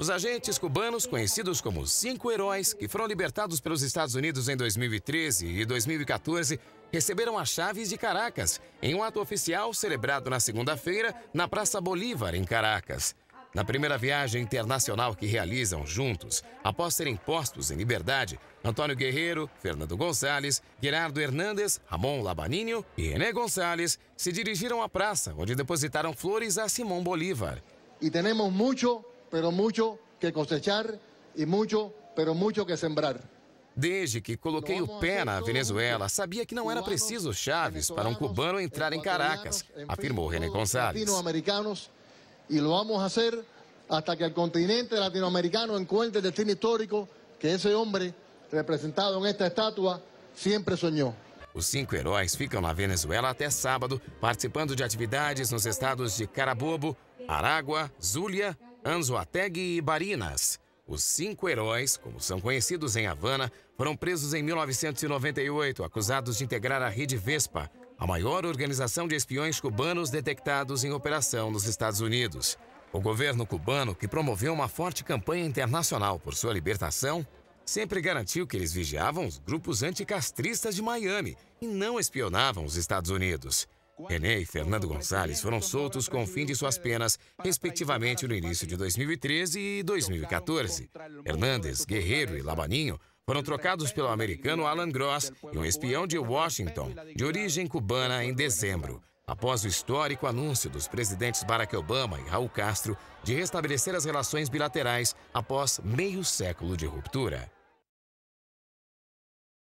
Os agentes cubanos, conhecidos como Cinco Heróis, que foram libertados pelos Estados Unidos em 2013 e 2014, receberam as chaves de Caracas em um ato oficial celebrado na segunda-feira na Praça Bolívar, em Caracas. Na primeira viagem internacional que realizam juntos, após serem postos em liberdade, Antônio Guerreiro, Fernando Gonçalves, Gerardo Hernandes, Ramon Labaninho e Ené Gonçalves se dirigiram à praça, onde depositaram flores a Simão Bolívar. E temos muito pero mucho que cosechar e muito, pero mucho que sembrar. Desde que coloquei o pé na Venezuela, sabia que não era preciso chaves para um cubano entrar em Caracas, afirmou René González. E lo vamos a hacer hasta que el continente latinoamericano encuentre el destino histórico que ese hombre representado en esta estatua siempre soñó. Os cinco heróis ficam na Venezuela até sábado, participando de atividades nos estados de Carabobo, Aragua, Zulia Anzoátegui e Barinas. Os cinco heróis, como são conhecidos em Havana, foram presos em 1998, acusados de integrar a Rede Vespa, a maior organização de espiões cubanos detectados em operação nos Estados Unidos. O governo cubano, que promoveu uma forte campanha internacional por sua libertação, sempre garantiu que eles vigiavam os grupos anticastristas de Miami e não espionavam os Estados Unidos. René e Fernando Gonçalves foram soltos com o fim de suas penas, respectivamente no início de 2013 e 2014. Hernandes, Guerreiro e Labaninho foram trocados pelo americano Alan Gross e um espião de Washington, de origem cubana, em dezembro após o histórico anúncio dos presidentes Barack Obama e Raul Castro de restabelecer as relações bilaterais após meio século de ruptura.